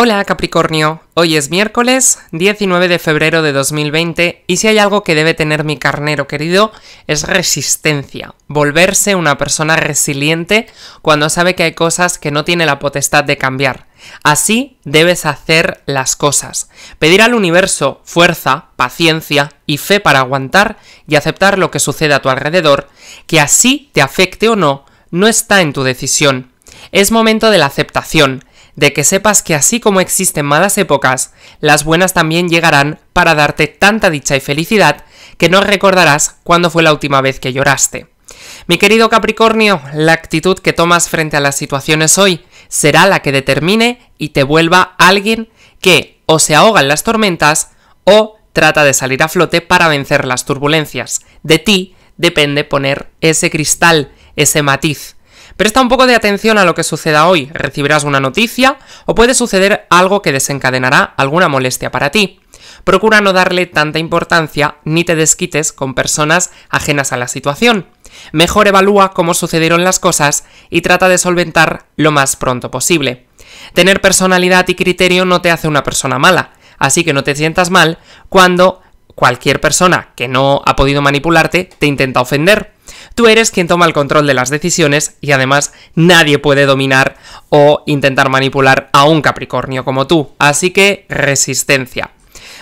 Hola Capricornio, hoy es miércoles 19 de febrero de 2020 y si hay algo que debe tener mi carnero querido es resistencia, volverse una persona resiliente cuando sabe que hay cosas que no tiene la potestad de cambiar. Así debes hacer las cosas, pedir al universo fuerza, paciencia y fe para aguantar y aceptar lo que sucede a tu alrededor, que así te afecte o no, no está en tu decisión. Es momento de la aceptación, de que sepas que así como existen malas épocas, las buenas también llegarán para darte tanta dicha y felicidad que no recordarás cuándo fue la última vez que lloraste. Mi querido Capricornio, la actitud que tomas frente a las situaciones hoy será la que determine y te vuelva alguien que o se ahoga en las tormentas o trata de salir a flote para vencer las turbulencias. De ti depende poner ese cristal, ese matiz. Presta un poco de atención a lo que suceda hoy, recibirás una noticia o puede suceder algo que desencadenará alguna molestia para ti. Procura no darle tanta importancia ni te desquites con personas ajenas a la situación. Mejor evalúa cómo sucedieron las cosas y trata de solventar lo más pronto posible. Tener personalidad y criterio no te hace una persona mala, así que no te sientas mal cuando cualquier persona que no ha podido manipularte te intenta ofender. Tú eres quien toma el control de las decisiones y además nadie puede dominar o intentar manipular a un Capricornio como tú. Así que resistencia.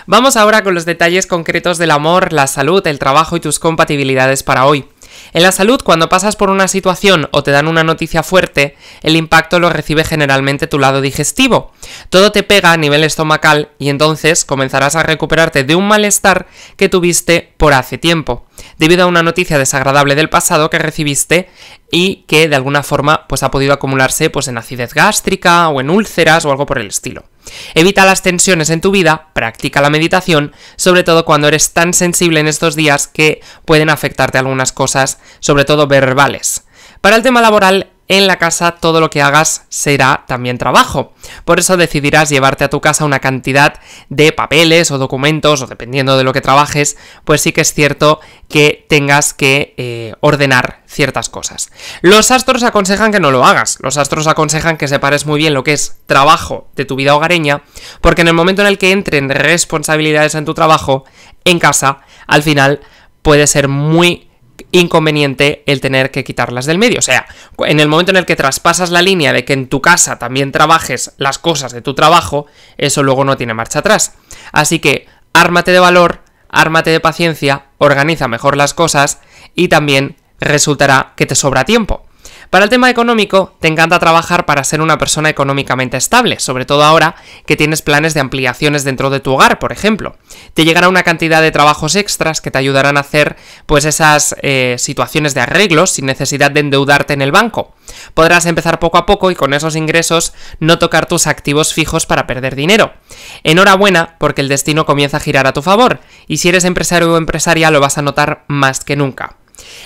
Vamos ahora con los detalles concretos del amor, la salud, el trabajo y tus compatibilidades para hoy. En la salud, cuando pasas por una situación o te dan una noticia fuerte, el impacto lo recibe generalmente tu lado digestivo, todo te pega a nivel estomacal y entonces comenzarás a recuperarte de un malestar que tuviste por hace tiempo, debido a una noticia desagradable del pasado que recibiste y que de alguna forma pues ha podido acumularse pues en acidez gástrica o en úlceras o algo por el estilo. Evita las tensiones en tu vida, practica la meditación, sobre todo cuando eres tan sensible en estos días que pueden afectarte algunas cosas, sobre todo verbales. Para el tema laboral, en la casa todo lo que hagas será también trabajo. Por eso decidirás llevarte a tu casa una cantidad de papeles o documentos, o dependiendo de lo que trabajes, pues sí que es cierto que tengas que eh, ordenar ciertas cosas. Los astros aconsejan que no lo hagas. Los astros aconsejan que separes muy bien lo que es trabajo de tu vida hogareña, porque en el momento en el que entren responsabilidades en tu trabajo, en casa, al final puede ser muy inconveniente el tener que quitarlas del medio. O sea, en el momento en el que traspasas la línea de que en tu casa también trabajes las cosas de tu trabajo, eso luego no tiene marcha atrás. Así que ármate de valor, ármate de paciencia, organiza mejor las cosas y también resultará que te sobra tiempo. Para el tema económico, te encanta trabajar para ser una persona económicamente estable, sobre todo ahora que tienes planes de ampliaciones dentro de tu hogar, por ejemplo. Te llegará una cantidad de trabajos extras que te ayudarán a hacer pues esas eh, situaciones de arreglos sin necesidad de endeudarte en el banco. Podrás empezar poco a poco y con esos ingresos no tocar tus activos fijos para perder dinero. Enhorabuena porque el destino comienza a girar a tu favor y si eres empresario o empresaria lo vas a notar más que nunca.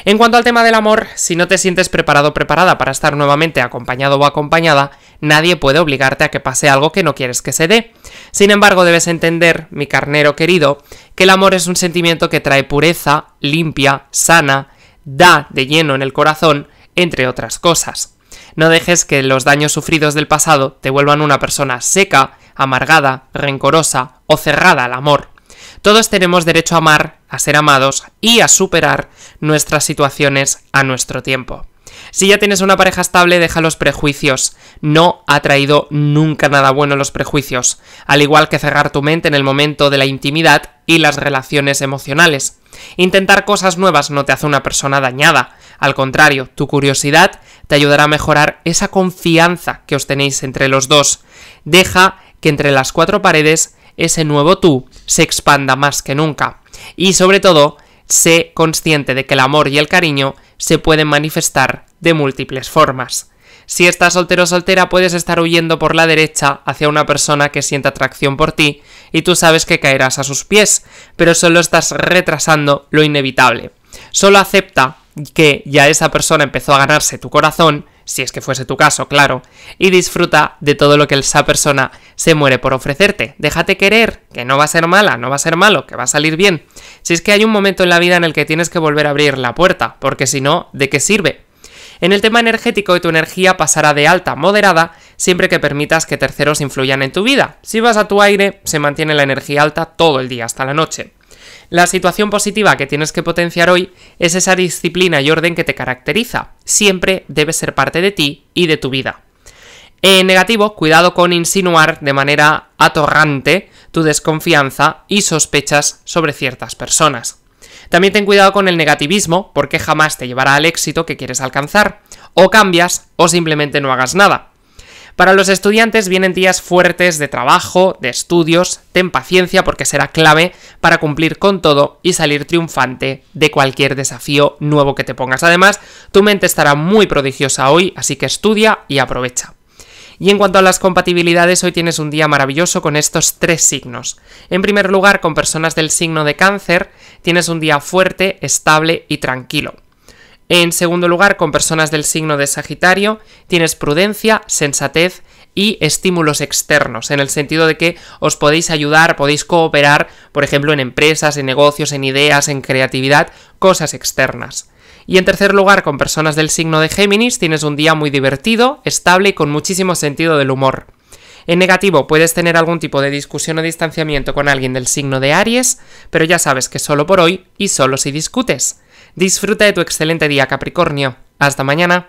En cuanto al tema del amor, si no te sientes preparado o preparada para estar nuevamente acompañado o acompañada, nadie puede obligarte a que pase algo que no quieres que se dé. Sin embargo, debes entender, mi carnero querido, que el amor es un sentimiento que trae pureza, limpia, sana, da de lleno en el corazón, entre otras cosas. No dejes que los daños sufridos del pasado te vuelvan una persona seca, amargada, rencorosa o cerrada al amor. Todos tenemos derecho a amar, a ser amados y a superar nuestras situaciones a nuestro tiempo. Si ya tienes una pareja estable, deja los prejuicios. No ha traído nunca nada bueno los prejuicios, al igual que cerrar tu mente en el momento de la intimidad y las relaciones emocionales. Intentar cosas nuevas no te hace una persona dañada, al contrario, tu curiosidad te ayudará a mejorar esa confianza que os tenéis entre los dos. Deja que entre las cuatro paredes ese nuevo tú se expanda más que nunca. Y sobre todo, sé consciente de que el amor y el cariño se pueden manifestar de múltiples formas. Si estás soltero o soltera, puedes estar huyendo por la derecha hacia una persona que sienta atracción por ti y tú sabes que caerás a sus pies, pero solo estás retrasando lo inevitable. Solo acepta que ya esa persona empezó a ganarse tu corazón si es que fuese tu caso, claro, y disfruta de todo lo que esa persona se muere por ofrecerte. Déjate querer, que no va a ser mala, no va a ser malo, que va a salir bien. Si es que hay un momento en la vida en el que tienes que volver a abrir la puerta, porque si no, ¿de qué sirve? En el tema energético, tu energía pasará de alta a moderada siempre que permitas que terceros influyan en tu vida. Si vas a tu aire, se mantiene la energía alta todo el día hasta la noche. La situación positiva que tienes que potenciar hoy es esa disciplina y orden que te caracteriza. Siempre debe ser parte de ti y de tu vida. En negativo, cuidado con insinuar de manera atorrante tu desconfianza y sospechas sobre ciertas personas. También ten cuidado con el negativismo, porque jamás te llevará al éxito que quieres alcanzar. O cambias o simplemente no hagas nada. Para los estudiantes vienen días fuertes de trabajo, de estudios, ten paciencia porque será clave para cumplir con todo y salir triunfante de cualquier desafío nuevo que te pongas. Además, tu mente estará muy prodigiosa hoy, así que estudia y aprovecha. Y en cuanto a las compatibilidades, hoy tienes un día maravilloso con estos tres signos. En primer lugar, con personas del signo de cáncer, tienes un día fuerte, estable y tranquilo. En segundo lugar, con personas del signo de Sagitario, tienes prudencia, sensatez y estímulos externos, en el sentido de que os podéis ayudar, podéis cooperar, por ejemplo, en empresas, en negocios, en ideas, en creatividad, cosas externas. Y en tercer lugar, con personas del signo de Géminis, tienes un día muy divertido, estable y con muchísimo sentido del humor. En negativo, puedes tener algún tipo de discusión o distanciamiento con alguien del signo de Aries, pero ya sabes que solo por hoy y solo si discutes. Disfruta de tu excelente día, Capricornio. Hasta mañana.